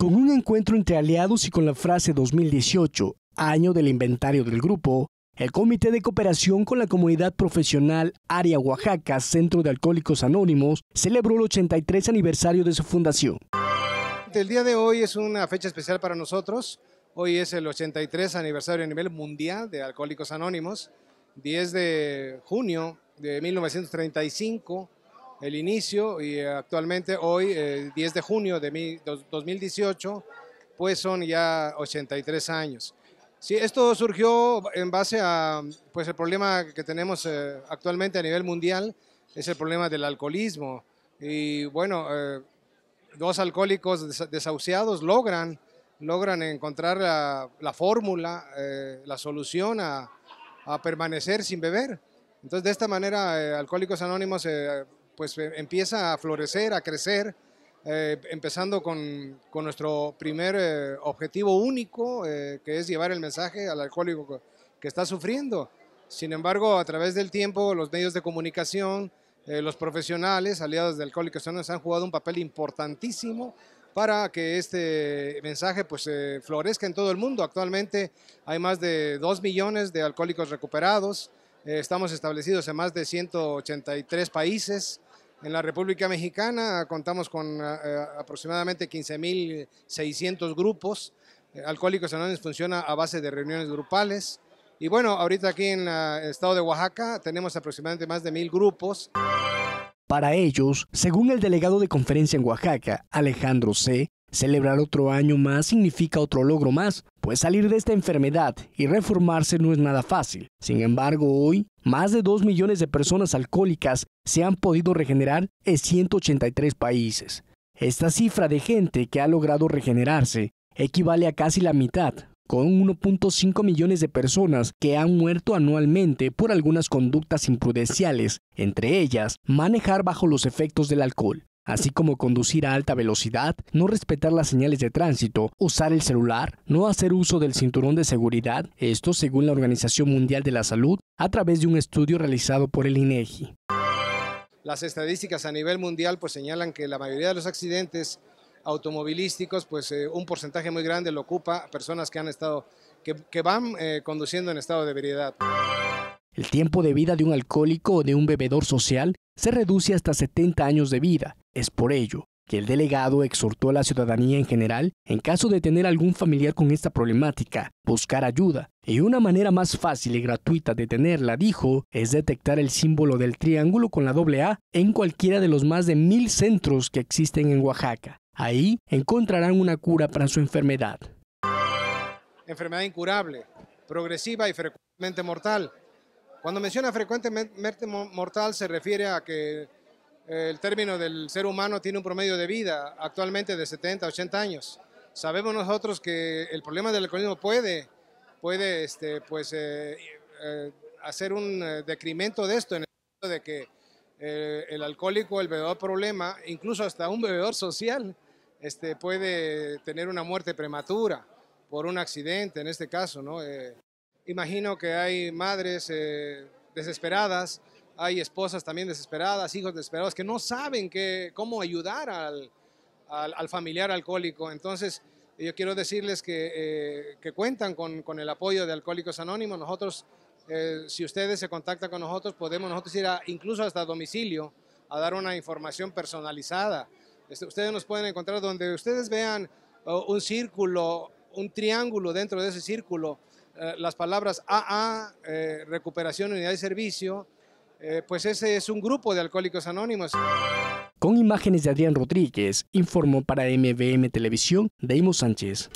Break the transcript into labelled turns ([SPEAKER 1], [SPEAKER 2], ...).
[SPEAKER 1] Con un encuentro entre aliados y con la frase 2018, año del inventario del grupo, el Comité de Cooperación con la Comunidad Profesional Área Oaxaca, Centro de Alcohólicos Anónimos, celebró el 83 aniversario de su fundación.
[SPEAKER 2] El día de hoy es una fecha especial para nosotros. Hoy es el 83 aniversario a nivel mundial de Alcohólicos Anónimos. 10 de junio de 1935 el inicio y eh, actualmente hoy, el eh, 10 de junio de 2018, pues son ya 83 años. si esto surgió en base a pues el problema que tenemos eh, actualmente a nivel mundial, es el problema del alcoholismo. Y bueno, dos alcohólicos desahuciados logran, logran encontrar la, fórmula, la solución a, a, permanecer sin beber. Entonces, de esta manera, Alcohólicos Anónimos pues eh, empieza a florecer, a crecer, eh, empezando con, nuestro primer eh, objetivo único, que es llevar el mensaje al alcohólico que está sufriendo. Sin embargo, a través del tiempo, los medios de comunicación, los profesionales aliados de Alcohólicos Anónimos han jugado un papel importantísimo para que este mensaje pues, florezca en todo el mundo. Actualmente hay más de 2 millones de alcohólicos recuperados, estamos establecidos en más de 183 países, en la República Mexicana contamos con eh, eh, aproximadamente 15.600 grupos. Eh, Alcohólicos Anónimos funciona a base de reuniones grupales. Y bueno, ahorita aquí en el estado de Oaxaca tenemos aproximadamente más de mil grupos.
[SPEAKER 1] Para ellos, según el delegado de conferencia en Oaxaca, Alejandro C., celebrar otro año más significa otro logro más, pues salir de esta enfermedad y reformarse no es nada fácil. Sin embargo, hoy más de 2 millones de personas alcohólicas se han podido regenerar en 183 países. Esta cifra de gente que ha logrado regenerarse equivale a casi la mitad, con 1.5 millones de personas que han muerto anualmente por algunas conductas imprudenciales, entre ellas manejar bajo los efectos del alcohol así como conducir a alta velocidad, no respetar las señales de tránsito, usar el celular, no hacer uso del cinturón de seguridad, esto según la Organización Mundial de la Salud a través de un estudio realizado por el INEGI. E
[SPEAKER 2] las estadísticas a nivel mundial pues señalan que la mayoría de los accidentes automovilísticos, pues eh, un porcentaje muy grande lo ocupa personas que han estado, que, van eh, conduciendo en estado de ebriedad.
[SPEAKER 1] El tiempo de vida de un alcohólico o de un bebedor social se reduce hasta 70 años de vida. Es por ello que el delegado exhortó a la ciudadanía en general, en caso de tener algún familiar con esta problemática, buscar ayuda. Y una manera más fácil y gratuita de tenerla, dijo, es detectar el símbolo del triángulo con la doble A en cualquiera de los más de mil centros que existen en Oaxaca. Ahí encontrarán una cura para su enfermedad.
[SPEAKER 2] Enfermedad incurable, progresiva y frecuentemente mortal. Cuando menciona frecuentemente mortal se refiere a que el término del ser humano tiene un promedio de vida actualmente de 70, 80 años. Sabemos nosotros que el problema del alcoholismo puede, puede este, pues, eh, eh, hacer un eh, decremento de esto, en el sentido de que el alcohólico, el bebedor problema, incluso hasta un bebedor social, este, puede tener una muerte prematura por un accidente, en este caso. ¿no? imagino que hay madres desesperadas hay esposas también desesperadas, hijos desesperados que no saben que, cómo ayudar al, al, familiar alcohólico. Entonces, yo quiero decirles que, eh, que cuentan con, con, el apoyo de Alcohólicos Anónimos. Nosotros, eh, si ustedes se contactan con nosotros, podemos nosotros ir incluso hasta domicilio a dar una información personalizada. Este, ustedes nos pueden encontrar donde ustedes vean uh, un círculo, un triángulo dentro de ese círculo, eh, las palabras AA, recuperación, unidad de servicio, eh, pues ese es un grupo de alcohólicos anónimos.
[SPEAKER 1] Con imágenes de Adrián Rodríguez, informó para MBM Televisión Deimo Sánchez.